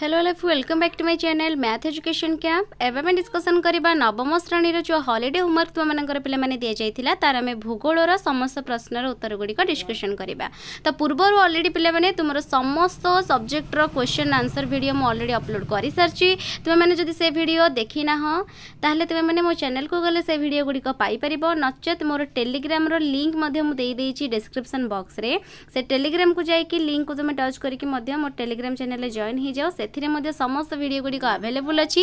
hello life welcome back to my channel math education camp एवं आम discussion करवा नवम श्रेणी जो हलीडे होमवर्क तुमर पे दि जाता तार आम भूगोल समस्त प्रश्नर उत्तर गुड़िक डिस्कसन करवा तो पूर्व अलरेडी पे तुम समस्त सब्जेक्टर क्वेश्चन आंसर भिडियो मुझे अपलोड कर सारी तुम्हें जब से भिडियो देखीना ताहले तुम्हें मो चैनल को गले से भिडियो गुड़िक पाइपर मोर टेलीग्राम लिंक मुझे डेस्क्रिप्सन बक्स से टेलीग्राम को जाकि लिंक को तुम टच करके मो टेलीग्राम चैनल जॉइन हो जाओ ସେଥିରେ ମଧ୍ୟ ସମସ୍ତ ଭିଡ଼ିଓ ଗୁଡ଼ିକ ଆଭେଲେବୁଲ୍ ଅଛି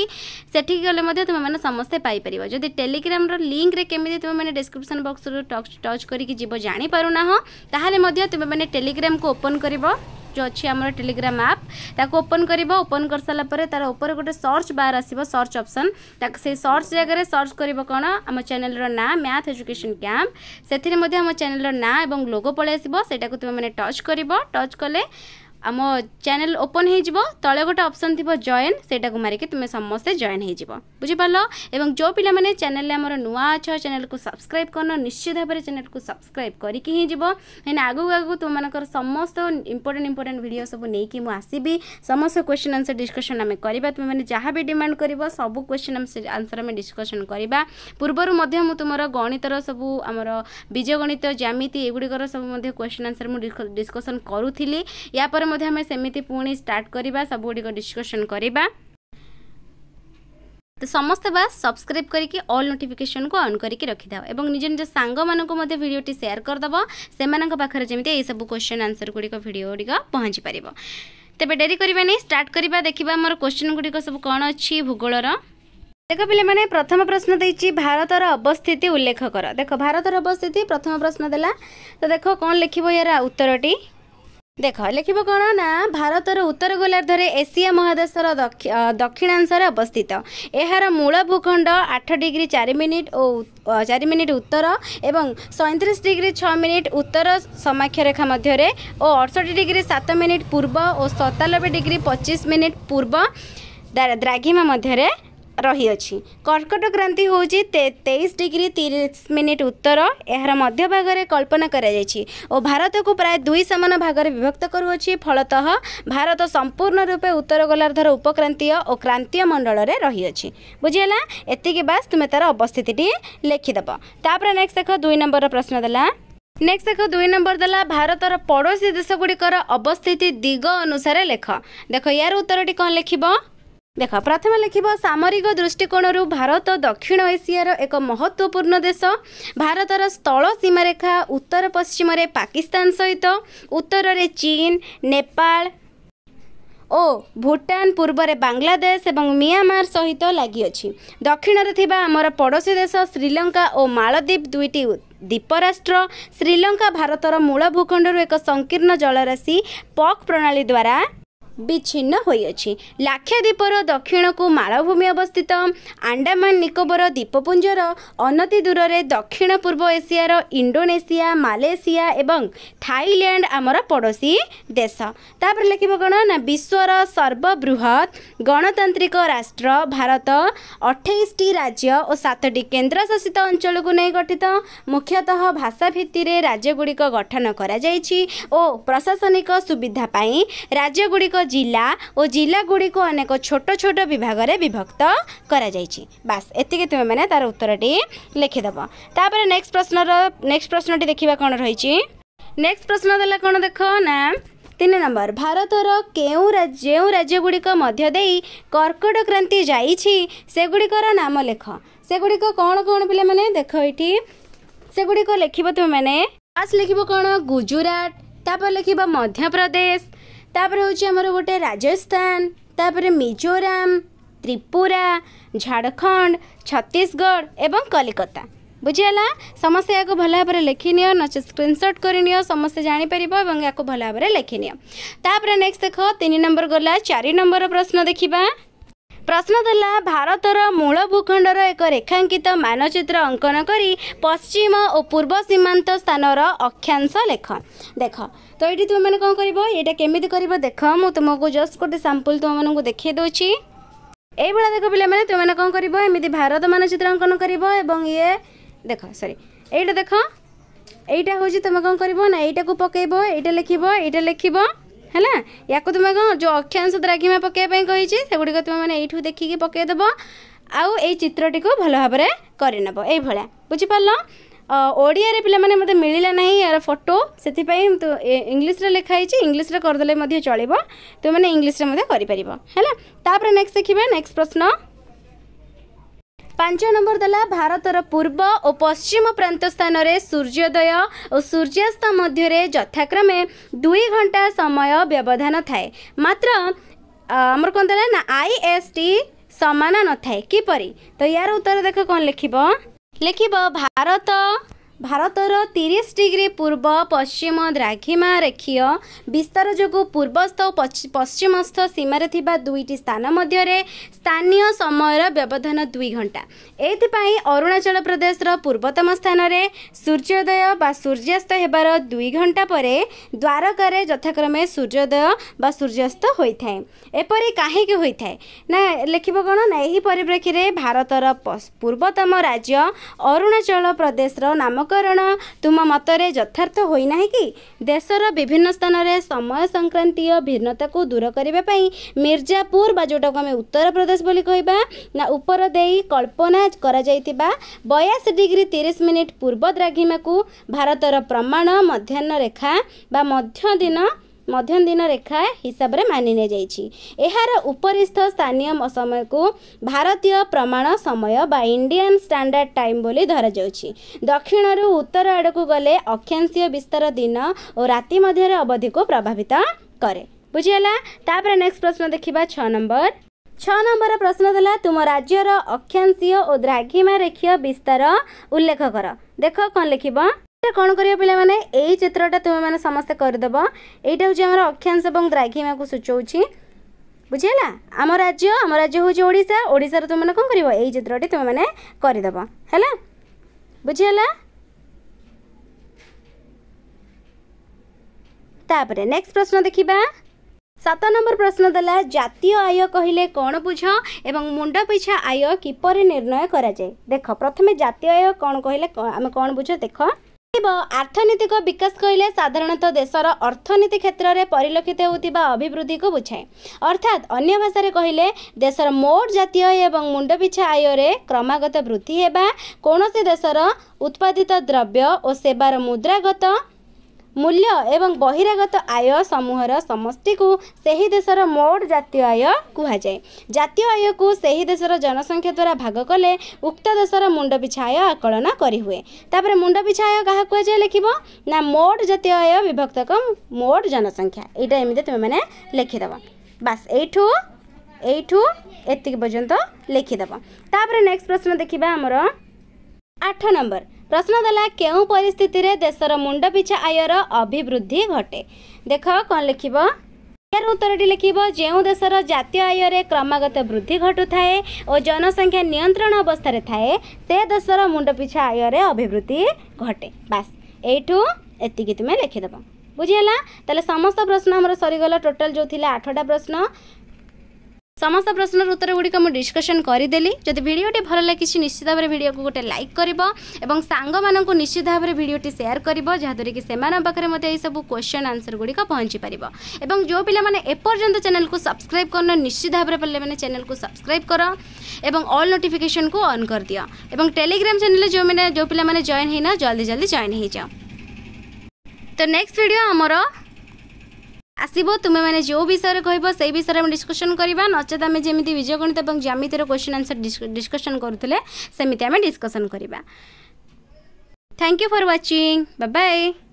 ସେଠିକି ଗଲେ ମଧ୍ୟ ତୁମେମାନେ ସମସ୍ତେ ପାଇପାରିବ ଯଦି ଟେଲିଗ୍ରାମର ଲିଙ୍କରେ କେମିତି ତୁମେମାନେ ଡିସ୍କ୍ରିପ୍ସନ୍ ବକ୍ସରୁ ଟଚ୍ କରିକି ଯିବ ଜାଣିପାରୁନାହ ତାହେଲେ ମଧ୍ୟ ତୁମେମାନେ ଟେଲିଗ୍ରାମକୁ ଓପନ୍ କରିବ ଯେଉଁ ଅଛି ଆମର ଟେଲିଗ୍ରାମ ଆପ୍ ତାକୁ ଓପନ୍ କରିବ ଓପନ୍ କରିସାରିଲା ପରେ ତା'ର ଉପରେ ଗୋଟେ ସର୍ଚ୍ଚ ବାର୍ ଆସିବ ସର୍ଚ୍ଚ ଅପସନ୍ ତାକୁ ସେଇ ସର୍ଚ୍ଚ ଜାଗାରେ ସର୍ଚ୍ଚ କରିବ କ'ଣ ଆମ ଚ୍ୟାନେଲ୍ର ନାଁ ମ୍ୟାଥ୍ ଏଜୁକେସନ୍ କ୍ୟାମ୍ପ ସେଥିରେ ମଧ୍ୟ ଆମ ଚ୍ୟାନେଲ୍ର ନାଁ ଏବଂ ଲୋଗୋ ପଳାଇ ଆସିବ ସେଇଟାକୁ ତୁମେମାନେ ଟଚ୍ କରିବ ଟଚ୍ କଲେ ଆମ ଚ୍ୟାନେଲ ଓପନ ହେଇଯିବ ତଳେ ଗୋଟେ ଅପସନ୍ ଥିବ ଜଏନ୍ ସେଇଟାକୁ ମାରିକି ତୁମେ ସମସ୍ତେ ଜଏନ୍ ହେଇଯିବ ବୁଝିପାରିଲ ଏବଂ ଯେଉଁ ପିଲାମାନେ ଚ୍ୟାନେଲରେ ଆମର ନୂଆ ଅଛ ଚ୍ୟାନେଲକୁ ସବସ୍କ୍ରାଇବ୍ କରନ ନିଶ୍ଚିତ ଭାବରେ ଚ୍ୟାନେଲକୁ ସବସ୍କ୍ରାଇବ୍ କରିକି ହିଁ ଯିବ କାହିଁକି ଆଗକୁ ଆଗକୁ ତୁମମାନଙ୍କର ସମସ୍ତ ଇମ୍ପୋର୍ଟାଣ୍ଟ ଇମ୍ପୋର୍ଟାଣ୍ଟ ଭିଡ଼ିଓ ସବୁ ନେଇକି ମୁଁ ଆସିବି ସମସ୍ତ କ୍ୱେଶ୍ଚିନ୍ ଆନ୍ସର୍ ଡିସ୍କସନ୍ ଆମେ କରିବା ତୁମେମାନେ ଯାହା ବି ଡିମାଣ୍ଡ କରିବ ସବୁ କ୍ୱେଶ୍ଚିନ୍ ଆନ୍ସର୍ ଆମେ ଡିସ୍କସନ୍ କରିବା ପୂର୍ବରୁ ମଧ୍ୟ ମୁଁ ତୁମର ଗଣିତର ସବୁ ଆମର ବୀଜଗଣିତ ଜ୍ୟାମିତି ଏଗୁଡ଼ିକର ସବୁ ମଧ୍ୟ କ୍ୱେଶ୍ଚିନ୍ ଆନ୍ସର୍ ମୁଁ ଡିସ୍କସନ୍ କରୁଥିଲି ୟା ପରେ ମଧ୍ୟ ଆମେ ସେମିତି ପୁଣି ଷ୍ଟାର୍ଟ କରିବା ସବୁଗୁଡ଼ିକ ଡିସ୍କସନ୍ କରିବା ତ ସମସ୍ତେ ବାସ୍ ସବସ୍କ୍ରାଇବ୍ କରିକି ଅଲ୍ ନୋଟିଫିକେସନ୍କୁ ଅନ୍ କରିକି ରଖିଥାଅ ଏବଂ ନିଜ ନିଜ ସାଙ୍ଗମାନଙ୍କୁ ମଧ୍ୟ ଭିଡ଼ିଓଟି ସେୟାର କରିଦେବ ସେମାନଙ୍କ ପାଖରେ ଯେମିତି ଏଇସବୁ କ୍ୱେଶ୍ଚନ୍ ଆନ୍ସର୍ ଗୁଡ଼ିକ ଭିଡ଼ିଓ ଗୁଡ଼ିକ ପହଞ୍ଚି ପାରିବ ତେବେ ଡେରି କରିବାନି ଷ୍ଟାର୍ଟ କରିବା ଦେଖିବା ଆମର କ୍ୱେଶ୍ଚନ୍ ଗୁଡ଼ିକ ସବୁ କ'ଣ ଅଛି ଭୂଗୋଳର ଦେଖ ପିଲାମାନେ ପ୍ରଥମ ପ୍ରଶ୍ନ ଦେଇଛି ଭାରତର ଅବସ୍ଥିତି ଉଲ୍ଲେଖ କର ଦେଖ ଭାରତର ଅବସ୍ଥିତି ପ୍ରଥମ ପ୍ରଶ୍ନ ଦେଲା ତ ଦେଖ କ'ଣ ଲେଖିବ ଏହାର ଉତ୍ତରଟି ଦେଖ ଲେଖିବ କ'ଣ ନା ଭାରତର ଉତ୍ତର ଗୋଲାର୍ଦ୍ଧରେ ଏସିଆ ମହାଦେଶର ଦକ୍ଷିଣାଂଶରେ ଅବସ୍ଥିତ ଏହାର ମୂଳ ଭୂଖଣ୍ଡ ଆଠ ଡିଗ୍ରୀ ଚାରି ମିନିଟ୍ ଓ ଚାରି ମିନିଟ୍ ଉତ୍ତର ଏବଂ ସଇଁତିରିଶ ଡିଗ୍ରୀ ଛଅ ମିନିଟ୍ ଉତ୍ତର ସମାକ୍ଷରେଖା ମଧ୍ୟରେ ଓ ଅଠଷଠି ଡିଗ୍ରୀ ସାତ ମିନିଟ୍ ପୂର୍ବ ଓ ସତାନବେ ଡିଗ୍ରୀ ପଚିଶ ମିନିଟ୍ ପୂର୍ବ ଦ୍ରାଘିମା ମଧ୍ୟରେ ରହିଅଛି କର୍କଟ କ୍ରାନ୍ତି ହେଉଛି ତେଇଶ ଡିଗ୍ରୀ ତିରିଶ ମିନିଟ୍ ଉତ୍ତର ଏହାର ମଧ୍ୟଭାଗରେ କଳ୍ପନା କରାଯାଇଛି ଓ ଭାରତକୁ ପ୍ରାୟ ଦୁଇ ସମାନ ଭାଗରେ ବିଭକ୍ତ କରୁଅଛି ଫଳତଃ ଭାରତ ସମ୍ପୂର୍ଣ୍ଣ ରୂପେ ଉତ୍ତର ଗୋଲାର୍ଦ୍ଧର ଉପକ୍ରାନ୍ତୀୟ ଓ କ୍ରାନ୍ତୀୟ ମଣ୍ଡଳରେ ରହିଅଛି ବୁଝିହେଲା ଏତିକି ବାସ୍ ତୁମେ ତା'ର ଅବସ୍ଥିତିଟି ଲେଖିଦେବ ତାପରେ ନେକ୍ସଟ ଦେଖ ଦୁଇ ନମ୍ବରର ପ୍ରଶ୍ନ ଦେଲା ନେକ୍ସଟ ଦେଖ ଦୁଇ ନମ୍ବର ଦେଲା ଭାରତର ପଡ଼ୋଶୀ ଦେଶଗୁଡ଼ିକର ଅବସ୍ଥିତି ଦିଗ ଅନୁସାରେ ଲେଖ ଦେଖ ୟାର ଉତ୍ତରଟି କ'ଣ ଲେଖିବ ଦେଖ ପ୍ରଥମେ ଲେଖିବ ସାମରିକ ଦୃଷ୍ଟିକୋଣରୁ ଭାରତ ଦକ୍ଷିଣ ଏସିଆର ଏକ ମହତ୍ତ୍ୱପୂର୍ଣ୍ଣ ଦେଶ ଭାରତର ସ୍ଥଳ ସୀମାରେଖା ଉତ୍ତର ପଶ୍ଚିମରେ ପାକିସ୍ତାନ ସହିତ ଉତ୍ତରରେ ଚୀନ ନେପାଳ ଓ ଭୁଟାନ ପୂର୍ବରେ ବାଂଲାଦେଶ ଏବଂ ମିଆଁମାର ସହିତ ଲାଗିଅଛି ଦକ୍ଷିଣରେ ଥିବା ଆମର ପଡ଼ୋଶୀ ଦେଶ ଶ୍ରୀଲଙ୍କା ଓ ମାଳଦ୍ୱୀପ ଦୁଇଟି ଦ୍ୱୀପରାଷ୍ଟ୍ର ଶ୍ରୀଲଙ୍କା ଭାରତର ମୂଳ ଭୂଖଣ୍ଡରୁ ଏକ ସଂକୀର୍ଣ୍ଣ ଜଳରାଶି ପକ୍ ପ୍ରଣାଳୀ ଦ୍ୱାରା বিচ্ছিন্ন হয়েছে লাক্ষাদ্বীপর দক্ষিণকু মালভূমি অবস্থিত আন্ডামান নিকোবর দ্বীপপুঞ্জর অনতি দূরে দক্ষিণ পূর্ব এশিয়ার ইন্ডোনেসিয়া মালয়েসিয়া এবং থাইল্যান্ড আমার পড়োশী দেশ তাপরে লিখব কোণ না বিশ্বর সর্ববৃহৎ গণতান্ত্রিক রাষ্ট্র ভারত অঠেইশটি রাজ্য ও সাতটি কেন্দ্রশাসিত অঞ্চলକୁ ନେଇ ଗଠିତ ମୁଖ୍ୟତଃ ଭାଷା রাজ্যগুড়ি গঠন করা যাই ও প্রশাসনিক সুবিধা পাই রাজ্যগুড়ি ଜିଲ୍ଲା ଓ ଜିଲ୍ଲାଗୁଡ଼ିକୁ ଅନେକ ଛୋଟ ଛୋଟ ବିଭାଗରେ ବିଭକ୍ତ କରାଯାଇଛି ବାସ୍ ଏତିକି ତୁମେମାନେ ତା'ର ଉତ୍ତରଟି ଲେଖିଦେବ ତାପରେ ନେକ୍ସଟ ପ୍ରଶ୍ନର ନେକ୍ସଟ ପ୍ରଶ୍ନଟି ଦେଖିବା କ'ଣ ରହିଛି ନେକ୍ସଟ ପ୍ରଶ୍ନ ଦେଲା କ'ଣ ଦେଖ ନା ତିନି ନମ୍ବର ଭାରତର କେଉଁ ଯେଉଁ ରାଜ୍ୟଗୁଡ଼ିକ ମଧ୍ୟ ଦେଇ କର୍କଟ କ୍ରାନ୍ତି ଯାଇଛି ସେଗୁଡ଼ିକର ନାମ ଲେଖ ସେଗୁଡ଼ିକ କ'ଣ କ'ଣ ପିଲାମାନେ ଦେଖ ଏଇଠି ସେଗୁଡ଼ିକ ଲେଖିବ ତୁମେମାନେ ଫାର୍ଷ୍ଟ ଲେଖିବ କ'ଣ ଗୁଜୁରାଟ ତାପରେ ଲେଖିବ ମଧ୍ୟପ୍ରଦେଶ तपर हौ चाहिँ गोटे राजस्थान तपर मिजोराम त्रिपुरा झाडन्ड छ कलिकता बुझिहाल समस्त या भलभर लेखिनिय नचेत एवं गरिसे जापारा भएर लेखिनिय तापर नेक्स्ट देख तिन नंबर गला चार नंबर प्रश्न देखा ପ୍ରଶ୍ନ ଥିଲା ଭାରତର ମୂଳ ଭୂଖଣ୍ଡର ଏକ ରେଖାଙ୍କିତ ମାନଚିତ୍ର ଅଙ୍କନ କରି ପଶ୍ଚିମ ଓ ପୂର୍ବ ସୀମାନ୍ତ ସ୍ଥାନର ଅକ୍ଷାଂଶ ଲେଖ ଦେଖ ତ ଏଇଠି ତୁମେମାନେ କ'ଣ କରିବ ଏଇଟା କେମିତି କରିବ ଦେଖ ମୁଁ ତୁମକୁ ଜଷ୍ଟ ଗୋଟେ ସାମ୍ପଲ୍ ତୁମମାନଙ୍କୁ ଦେଖାଇ ଦେଉଛି ଏଇଭଳିଆ ଦେଖ ପିଲାମାନେ ତୁମେମାନେ କ'ଣ କରିବ ଏମିତି ଭାରତ ମାନଚିତ୍ର ଅଙ୍କନ କରିବ ଏବଂ ଇଏ ଦେଖ ସରି ଏଇଟା ଦେଖ ଏଇଟା ହେଉଛି ତୁମେ କ'ଣ କରିବ ନା ଏଇଟାକୁ ପକାଇବ ଏଇଟା ଲେଖିବ ଏଇଟା ଲେଖିବ ହେଲା ୟାକୁ ତୁମେ କ'ଣ ଯେଉଁ ଅକ୍ଷାଂଶ ଦ୍ରାଘିମା ପକାଇବା ପାଇଁ କହିଛି ସେଗୁଡ଼ିକ ତୁମେମାନେ ଏଇଠୁ ଦେଖିକି ପକାଇଦେବ ଆଉ ଏଇ ଚିତ୍ରଟିକୁ ଭଲ ଭାବରେ କରିନେବ ଏଇଭଳିଆ ବୁଝିପାରିଲ ଓଡ଼ିଆରେ ପିଲାମାନେ ମୋତେ ମିଳିଲା ନାହିଁ ଏହାର ଫଟୋ ସେଥିପାଇଁ ଇଂଲିଶରେ ଲେଖା ହେଇଛି ଇଂଲିଶରେ କରିଦେଲେ ମଧ୍ୟ ଚଳିବ ତୁମେମାନେ ଇଂଲିଶରେ ମଧ୍ୟ କରିପାରିବ ହେଲା ତାପରେ ନେକ୍ସଟ ଦେଖିବେ ନେକ୍ସଟ ପ୍ରଶ୍ନ ପାଞ୍ଚ ନମ୍ବର ଦେଲା ଭାରତର ପୂର୍ବ ଓ ପଶ୍ଚିମ ପ୍ରାନ୍ତ ସ୍ଥାନରେ ସୂର୍ଯ୍ୟୋଦୟ ଓ ସୂର୍ଯ୍ୟାସ୍ତ ମଧ୍ୟରେ ଯଥାକ୍ରମେ ଦୁଇ ଘଣ୍ଟା ସମୟ ବ୍ୟବଧାନ ଥାଏ ମାତ୍ର ଆମର କ'ଣ ଦେଲା ନା ଆଇ ଏସ୍ ଟି ସମାନ ନଥାଏ କିପରି ତ ୟାର ଉତ୍ତର ଦେଖ କ'ଣ ଲେଖିବ ଲେଖିବ ଭାରତ ଭାରତର ତିରିଶ ଡିଗ୍ରୀ ପୂର୍ବ ପଶ୍ଚିମ ଦ୍ରାଘିମା ରେଖୀୟ ବିସ୍ତାର ଯୋଗୁଁ ପୂର୍ବସ୍ଥ ଓ ପଶ୍ଚିମସ୍ଥ ସୀମାରେ ଥିବା ଦୁଇଟି ସ୍ଥାନ ମଧ୍ୟରେ ସ୍ଥାନୀୟ ସମୟର ବ୍ୟବଧାନ ଦୁଇ ଘଣ୍ଟା ଏଥିପାଇଁ ଅରୁଣାଚଳ ପ୍ରଦେଶର ପୂର୍ବତମ ସ୍ଥାନରେ ସୂର୍ଯ୍ୟୋଦୟ ବା ସୂର୍ଯ୍ୟାସ୍ତ ହେବାର ଦୁଇ ଘଣ୍ଟା ପରେ ଦ୍ୱାରକାରେ ଯଥାକ୍ରମେ ସୂର୍ଯ୍ୟୋଦୟ ବା ସୂର୍ଯ୍ୟାସ୍ତ ହୋଇଥାଏ ଏପରି କାହିଁକି ହୋଇଥାଏ ନା ଲେଖିବ କ'ଣ ନା ଏହି ପରିପ୍ରେକ୍ଷୀରେ ଭାରତର ପୂର୍ବତମ ରାଜ୍ୟ ଅରୁଣାଚଳ ପ୍ରଦେଶର ନାମ ନାମକରଣ ତୁମ ମତରେ ଯଥାର୍ଥ ହୋଇନାହିଁ କି ଦେଶର ବିଭିନ୍ନ ସ୍ଥାନରେ ସମୟ ସଂକ୍ରାନ୍ତୀୟ ଭିନ୍ନତାକୁ ଦୂର କରିବା ପାଇଁ ମିର୍ଜାପୁର ବା ଯେଉଁଟାକୁ ଆମେ ଉତ୍ତରପ୍ରଦେଶ ବୋଲି କହିବା ନା ଉପର ଦେଇ କଳ୍ପନା କରାଯାଇଥିବା ବୟାଶ ଡିଗ୍ରୀ ତିରିଶ ମିନିଟ୍ ପୂର୍ବ ଦ୍ରାଘିମାକୁ ଭାରତର ପ୍ରମାଣ ମଧ୍ୟାହ୍ନ ରେଖା ବା ମଧ୍ୟ ଦିନ ମଧ୍ୟ ଦିନ ରେଖା ହିସାବରେ ମାନି ନିଆଯାଇଛି ଏହାର ଉପରିସ୍ଥ ସ୍ଥାନୀୟ ସମୟକୁ ଭାରତୀୟ ପ୍ରମାଣ ସମୟ ବା ଇଣ୍ଡିଆନ୍ ଷ୍ଟାଣ୍ଡାର୍ଡ଼ ଟାଇମ୍ ବୋଲି ଧରାଯାଉଛି ଦକ୍ଷିଣରୁ ଉତ୍ତର ଆଡ଼କୁ ଗଲେ ଅକ୍ଷାଂଶୀୟ ବିସ୍ତାର ଦିନ ଓ ରାତି ମଧ୍ୟରେ ଅବଧିକୁ ପ୍ରଭାବିତ କରେ ବୁଝିଗଲା ତାପରେ ନେକ୍ସଟ ପ୍ରଶ୍ନ ଦେଖିବା ଛଅ ନମ୍ବର ଛଅ ନମ୍ବର ପ୍ରଶ୍ନ ଥିଲା ତୁମ ରାଜ୍ୟର ଅକ୍ଷାଂଶୀୟ ଓ ଦ୍ରାଘିମା ରେଖୀୟ ବିସ୍ତାର ଉଲ୍ଲେଖ କର ଦେଖ କ'ଣ ଲେଖିବ ଏଇଟା କ'ଣ କରିବ ପିଲାମାନେ ଏଇ ଚିତ୍ରଟା ତୁମେମାନେ ସମସ୍ତେ କରିଦେବ ଏଇଟା ହେଉଛି ଆମର ଅକ୍ଷାଂଶ ଏବଂ ଦ୍ରାଘିମାକୁ ସୂଚାଉଛି ବୁଝିହେଲା ଆମ ରାଜ୍ୟ ଆମ ରାଜ୍ୟ ହେଉଛି ଓଡ଼ିଶା ଓଡ଼ିଶାର ତୁମେମାନେ କ'ଣ କରିବ ଏଇ ଚିତ୍ରଟି ତୁମେମାନେ କରିଦେବ ହେଲା ବୁଝିହେଲା ତାପରେ ନେକ୍ସଟ ପ୍ରଶ୍ନ ଦେଖିବା ସାତ ନମ୍ବର ପ୍ରଶ୍ନ ଦେଲା ଜାତୀୟ ଆୟ କହିଲେ କ'ଣ ବୁଝ ଏବଂ ମୁଣ୍ଡ ପିଛା ଆୟ କିପରି ନିର୍ଣ୍ଣୟ କରାଯାଏ ଦେଖ ପ୍ରଥମେ ଜାତୀୟ ଆୟ କ'ଣ କହିଲେ ଆମେ କ'ଣ ବୁଝ ଦେଖ ଆର୍ଥନୈତିକ ବିକାଶ କହିଲେ ସାଧାରଣତଃ ଦେଶର ଅର୍ଥନୀତି କ୍ଷେତ୍ରରେ ପରିଲକ୍ଷିତ ହେଉଥିବା ଅଭିବୃଦ୍ଧିକୁ ବୁଝାଏ ଅର୍ଥାତ୍ ଅନ୍ୟ ଭାଷାରେ କହିଲେ ଦେଶର ମୋଟ ଜାତୀୟ ଏବଂ ମୁଣ୍ଡପିଛା ଆୟରେ କ୍ରମାଗତ ବୃଦ୍ଧି ହେବା କୌଣସି ଦେଶର ଉତ୍ପାଦିତ ଦ୍ରବ୍ୟ ଓ ସେବାର ମୁଦ୍ରାଗତ ମୂଲ୍ୟ ଏବଂ ବହିରାଗତ ଆୟ ସମୂହର ସମଷ୍ଟିକୁ ସେହି ଦେଶର ମୋଟ ଜାତୀୟ ଆୟ କୁହାଯାଏ ଜାତୀୟ ଆୟକୁ ସେହି ଦେଶର ଜନସଂଖ୍ୟା ଦ୍ୱାରା ଭାଗ କଲେ ଉକ୍ତ ଦେଶର ମୁଣ୍ଡପିଛା ଆୟ ଆକଳନ କରିହୁଏ ତାପରେ ମୁଣ୍ଡପିଛା ଆୟ କାହା କୁହାଯାଏ ଲେଖିବ ନା ମୋଟ ଜାତୀୟ ଆୟ ବିଭକ୍ତକ ମୋଟ ଜନସଂଖ୍ୟା ଏଇଟା ଏମିତି ତୁମେମାନେ ଲେଖିଦେବ ବାସ୍ ଏଇଠୁ ଏଇଠୁ ଏତିକି ପର୍ଯ୍ୟନ୍ତ ଲେଖିଦେବ ତାପରେ ନେକ୍ସଟ ପ୍ରଶ୍ନ ଦେଖିବା ଆମର ଆଠ ନମ୍ବର ପ୍ରଶ୍ନ ଦେଲା କେଉଁ ପରିସ୍ଥିତିରେ ଦେଶର ମୁଣ୍ଡପିଛା ଆୟର ଅଭିବୃଦ୍ଧି ଘଟେ ଦେଖ କ'ଣ ଲେଖିବ ଏହାର ଉତ୍ତରଟି ଲେଖିବ ଯେଉଁ ଦେଶର ଜାତୀୟ ଆୟରେ କ୍ରମାଗତ ବୃଦ୍ଧି ଘଟୁଥାଏ ଓ ଜନସଂଖ୍ୟା ନିୟନ୍ତ୍ରଣ ଅବସ୍ଥାରେ ଥାଏ ସେ ଦେଶର ମୁଣ୍ଡପିଛା ଆୟରେ ଅଭିବୃଦ୍ଧି ଘଟେ ବାସ୍ ଏଇଠୁ ଏତିକି ତୁମେ ଲେଖିଦେବ ବୁଝିହେଲା ତାହେଲେ ସମସ୍ତ ପ୍ରଶ୍ନ ଆମର ସରିଗଲା ଟୋଟାଲ୍ ଯେଉଁ ଥିଲା ଆଠଟା ପ୍ରଶ୍ନ ସମସ୍ତ ପ୍ରଶ୍ନର ଉତ୍ତର ଗୁଡ଼ିକ ମୁଁ ଡିସ୍କସନ୍ କରିଦେଲି ଯଦି ଭିଡ଼ିଓଟି ଭଲ ଲାଗିଛି ନିଶ୍ଚିତ ଭାବରେ ଭିଡ଼ିଓକୁ ଗୋଟେ ଲାଇକ୍ କରିବ ଏବଂ ସାଙ୍ଗମାନଙ୍କୁ ନିଶ୍ଚିତ ଭାବରେ ଭିଡ଼ିଓଟି ସେୟାର କରିବ ଯାହାଦ୍ୱାରା କି ସେମାନଙ୍କ ପାଖରେ ମଧ୍ୟ ଏହିସବୁ କ୍ୱେଶ୍ଚନ୍ ଆନ୍ସର୍ ଗୁଡ଼ିକ ପହଞ୍ଚିପାରିବ ଏବଂ ଯେଉଁ ପିଲାମାନେ ଏପର୍ଯ୍ୟନ୍ତ ଚ୍ୟାନେଲକୁ ସବସ୍କ୍ରାଇବ୍ କରିନ ନିଶ୍ଚିତ ଭାବରେ ପିଲାମାନେ ଚ୍ୟାନେଲକୁ ସବସ୍କ୍ରାଇବ୍ କର ଏବଂ ଅଲ୍ ନୋଟିଫିକେସନ୍କୁ ଅନ୍ କରିଦିଅ ଏବଂ ଟେଲିଗ୍ରାମ ଚ୍ୟାନେଲରେ ଯେଉଁମାନେ ଯେଉଁ ପିଲାମାନେ ଜଏନ୍ ହେଇନ ଜଲ୍ଦି ଜଲ୍ଦି ଜଏନ୍ ହେଇଯାଅ ତ ନେକ୍ସଟ ଭିଡ଼ିଓ ଆମର ଆସିବ ତୁମେମାନେ ଯେଉଁ ବିଷୟରେ କହିବ ସେଇ ବିଷୟରେ ଆମେ ଡିସ୍କସନ୍ କରିବା ନଚେତ ଆମେ ଯେମିତି ବିଜୟ ଗଣିତ ଏବଂ ଜ୍ୟାମିତିର କ୍ୱେଶ୍ଚିନ୍ ଆନ୍ସର ଡିସ୍କସନ୍ କରୁଥିଲେ ସେମିତି ଆମେ ଡିସ୍କସନ୍ କରିବା ଥ୍ୟାଙ୍କ ୟୁ ଫର୍ ୱାଚିଂ ବାବାଏ